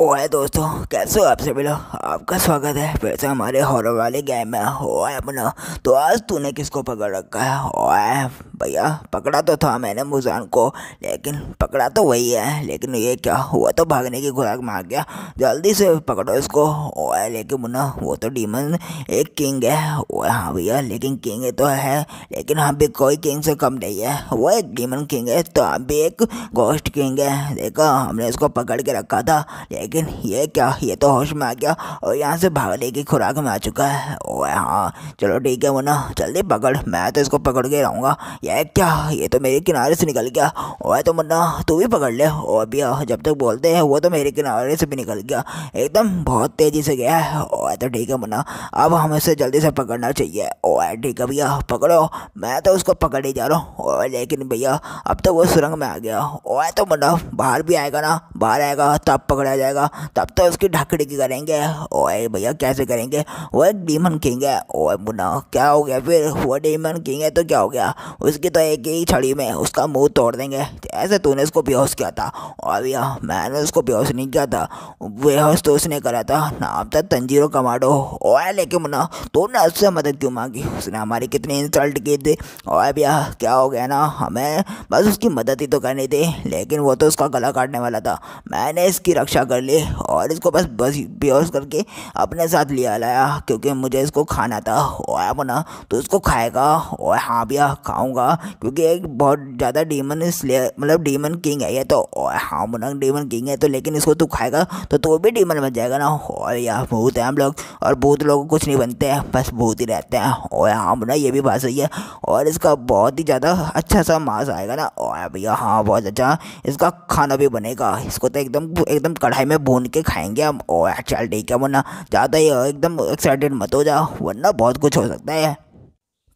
ओए दोस्तों कैसे हो आप सभी लोग आपका स्वागत है फिर से हमारे हॉरर वाले गेम में ओए अपना तो आज तूने किसको पकड़ रखा है ओए भैया पकड़ा तो था मैंने मुजान को लेकिन पकड़ा तो वही है लेकिन ये क्या हुआ तो भागने की खुराक मार गया जल्दी से पकड़ो इसको ओए लेकिन मुन्ना वो तो डीमन एक किंग है ओए हाँ भैया लेकिन किंग तो है लेकिन हम भी कोई किंग से कम नहीं है वो एक डीमन किंग है तो आप भी एक गोस्ट किंग है देखो हमने इसको पकड़ के रखा था लेकिन ये क्या ये तो होश में आ गया और यहाँ से भागने की खुराक में आ चुका है ओए हाँ चलो ठीक है मुन्ना जल्दी पकड़ मैं तो इसको पकड़ के रहूँगा यह क्या ये तो मेरे किनारे से निकल गया ओए तो मुन्ना तू भी पकड़ ले ओ अभी जब तक बोलते हैं वो तो मेरे किनारे से भी निकल गया एकदम बहुत तेज़ी से गया है ओए तो ठीक है मुन्ना अब हमें इसे जल्दी से पकड़ना चाहिए ओए ठीक है भैया पकड़ो मैं तो उसको पकड़ ही जा रहा हूँ ओए लेकिन भैया अब तो वो सुरंग में आ गया ओए तो मुन्ना बाहर भी आएगा ना बाहर आएगा तब पकड़ा जाएगा जाएगा तब तो उसकी ढाकड़ी की करेंगे ओए भैया कैसे करेंगे वो एक डीमन किंग है ओए मुन्ना क्या हो गया फिर वो डीमन किंग है तो क्या हो गया उसकी तो एक ही छड़ी में उसका मुंह तोड़ देंगे ऐसे तूने उसको बेहोश किया था और भैया मैंने उसको बेहोश नहीं किया था बेहोश तो उसने करा था नाम था तंजीरो कमाडो ओए लेके मुन्ना तूने उससे मदद क्यों मांगी उसने हमारी कितनी इंसल्ट की थी और भैया क्या हो गया ना हमें बस उसकी मदद ही तो करनी थी लेकिन वो तो उसका गला काटने वाला था मैंने इसकी रक्षा कर ले और इसको बस बस बेहोश करके अपने साथ लिया लाया क्योंकि मुझे इसको खाना था और अपना तो इसको खाएगा और हाँ भैया खाऊंगा क्योंकि एक बहुत ज़्यादा डीमन मतलब डीमन किंग है ये तो और हाँ बना डीमन किंग है तो लेकिन इसको तू खाएगा तो तू भी डीमन बन जाएगा ना और यार भूत हैं हम लोग और भूत लोग कुछ नहीं बनते हैं बस भूत ही रहते हैं और हाँ बना ये भी बात सही है और इसका बहुत ही ज़्यादा अच्छा सा मांस आएगा ना और भैया हाँ बहुत अच्छा इसका खाना भी बनेगा इसको तो एकदम एकदम कढ़ाई में में भून के खाएंगे हम ओ चल ठीक है वरना ज़्यादा ही एकदम एक्साइटेड मत हो जाओ वरना बहुत कुछ हो सकता है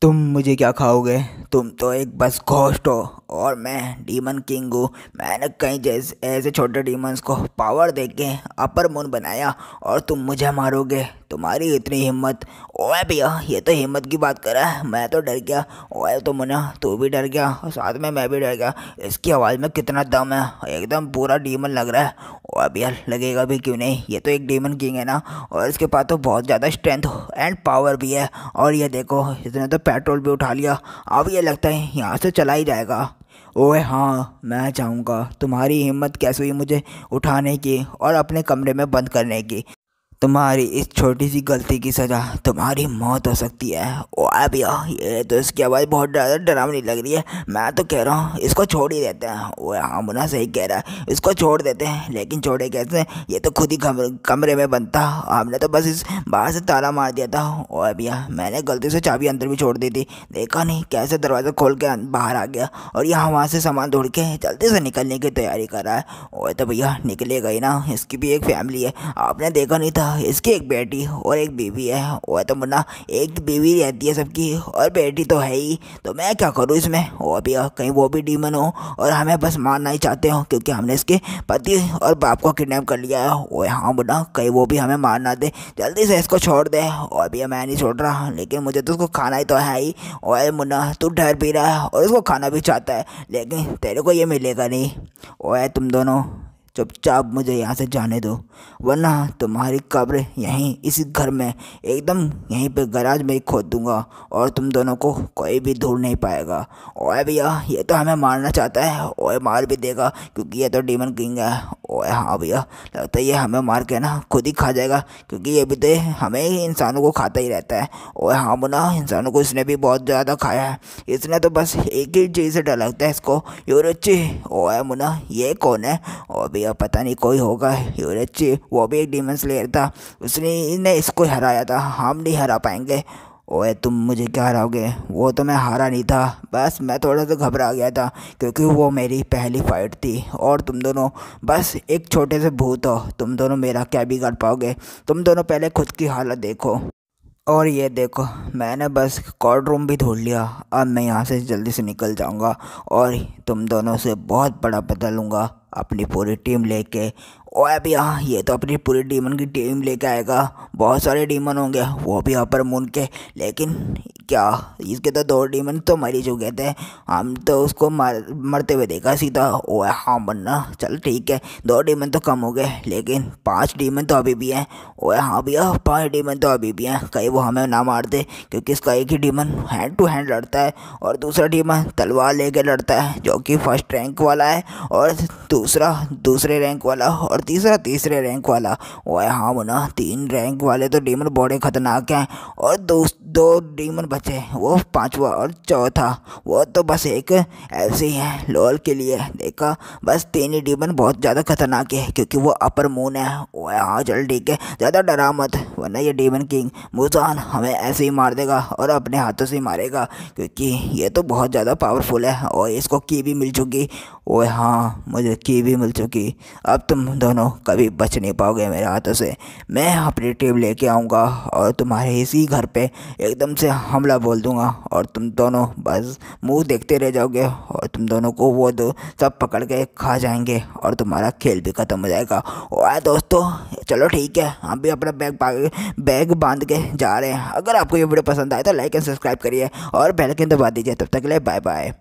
तुम मुझे क्या खाओगे तुम तो एक बस घोष्ट हो और मैं डीमन किंग हूँ मैंने कई जैसे ऐसे छोटे डीमंस को पावर दे के अपर मून बनाया और तुम मुझे मारोगे तुम्हारी इतनी हिम्मत ओए भैया ये तो हिम्मत की बात कर रहा है मैं तो डर गया ओए तो मुन्ना तू भी डर गया और साथ में मैं भी डर गया इसकी आवाज़ में कितना दम है एकदम पूरा डीमन लग रहा है ओए भैया लगेगा भी क्यों नहीं ये तो एक डीमन किंग है ना और इसके पास तो बहुत ज़्यादा स्ट्रेंथ एंड पावर भी है और ये देखो इसने तो पेट्रोल भी उठा लिया अब ये ये लगता है यहाँ से चला ही जाएगा ओए हाँ मैं जाऊँगा तुम्हारी हिम्मत कैसे हुई मुझे उठाने की और अपने कमरे में बंद करने की तुम्हारी इस छोटी सी गलती की सज़ा तुम्हारी मौत हो सकती है ओ भैया ये तो इसकी आवाज़ बहुत ज़्यादा डरावनी लग रही है मैं तो कह रहा हूँ इसको छोड़ ही देते हैं ओ हाँ मुना सही कह रहा है इसको छोड़ देते हैं लेकिन छोड़े कैसे ये तो खुद ही कमरे में बनता हमने तो बस इस बाहर से ताला मार दिया था ओ भैया मैंने गलती से चाबी अंदर भी छोड़ दी थी देखा नहीं कैसे दरवाज़ा खोल के अं-, बाहर आ गया और यहाँ वहाँ से सामान ढूंढ के जल्दी से निकलने की तैयारी कर रहा है ओ तो भैया निकलेगा ही ना इसकी भी एक फैमिली है आपने देखा नहीं था इसकी एक बेटी और एक बीवी है वह तो मुन्ना एक तो बीवी रहती है सबकी और बेटी तो है ही तो मैं क्या करूँ इसमें वो भी कहीं वो भी डीमन हो और हमें बस मारना ही चाहते हो क्योंकि हमने इसके पति और बाप को किडनैप कर लिया है वो हाँ मुन्ना कहीं वो भी हमें मारना दे जल्दी से इसको छोड़ दे और भी मैं नहीं छोड़ रहा लेकिन मुझे तो उसको खाना ही तो है ही और मुन्ना तू डर भी रहा है और उसको खाना भी चाहता है लेकिन तेरे को ये मिलेगा नहीं ओए तुम दोनों चुपचाप मुझे यहाँ से जाने दो वरना तुम्हारी कब्र यहीं इस घर में एकदम यहीं पे गराज में ही खोद दूंगा और तुम दोनों को कोई भी ढूंढ नहीं पाएगा ओए भैया ये तो हमें मारना चाहता है ओए मार भी देगा क्योंकि ये तो डीमन किंग है ओए हाँ भैया लगता है ये हमें मार के ना खुद ही खा जाएगा क्योंकि ये भी तो हमें ही इंसानों को खाता ही रहता है ओए हाँ मुना इंसानों को इसने भी बहुत ज़्यादा खाया है इसने तो बस एक ही चीज़ से डर लगता है इसको यूरोची ओए मुना ये कौन है ओ भैया और पता नहीं कोई होगा यूरेची वो भी एक डिमेंस स्लेयर था उसने ने इसको हराया था हम नहीं हरा पाएंगे ओए तुम मुझे क्या हराओगे वो तो मैं हारा नहीं था बस मैं थोड़ा सा घबरा गया था क्योंकि वो मेरी पहली फाइट थी और तुम दोनों बस एक छोटे से भूत हो तुम दोनों मेरा क्या बिगाड़ पाओगे तुम दोनों पहले खुद की हालत देखो और ये देखो मैंने बस कॉर्ड रूम भी ढूंढ लिया अब मैं यहाँ से जल्दी से निकल जाऊँगा और तुम दोनों से बहुत बड़ा पता लूँगा अपनी पूरी टीम लेके ओ अब यहाँ ये तो अपनी पूरी डीमन की टीम लेके आएगा बहुत सारे डीमन होंगे वो भी अपर मून के लेकिन क्या इसके तो दो डीमन तो मरी चुके थे हम तो उसको मर मरते हुए देखा सीधा ओ हाँ बनना चल ठीक है दो डीमन तो कम हो गए लेकिन पांच डीमन तो अभी भी हैं ओ हाँ भैया पांच डीमन तो अभी भी हैं कहीं वो हमें ना मार दे क्योंकि इसका एक ही डीमन हैंड टू हैंड लड़ता है और दूसरा डीमन तलवार लेके लड़ता है जो कि फर्स्ट रैंक वाला है और दूसरा दूसरे रैंक वाला और तीसरा तीसरे रैंक वाला ओए हाँ बना तीन रैंक वाले तो डीमन बड़े ख़तरनाक हैं और दो दो डीमन बचे वो पांचवा और चौथा वो तो बस एक ऐसे ही है लोल के लिए देखा बस तीन ही डीबन बहुत ज़्यादा खतरनाक है क्योंकि वो अपर मून है वो हाँ चल ठीक है ज़्यादा डरा मत वरना ये डीबन किंग मुसान हमें ऐसे ही मार देगा और अपने हाथों से ही मारेगा क्योंकि ये तो बहुत ज़्यादा पावरफुल है और इसको की भी मिल चुकी ओए हाँ मुझे की भी मिल चुकी अब तुम दोनों कभी बच नहीं पाओगे मेरे हाथों से मैं अपनी टीम लेके आऊँगा और तुम्हारे इसी घर पे एकदम से हमला बोल दूँगा और तुम दोनों बस मुंह देखते रह जाओगे और तुम दोनों को वो दो सब पकड़ के खा जाएंगे और तुम्हारा खेल भी ख़त्म हो जाएगा ओए दोस्तों चलो ठीक है हम भी अपना बैग बैग बांध के जा रहे हैं अगर आपको ये वीडियो पसंद आए तो लाइक एंड सब्सक्राइब करिए और बेल के दबा दीजिए तब तक के लिए बाय बाय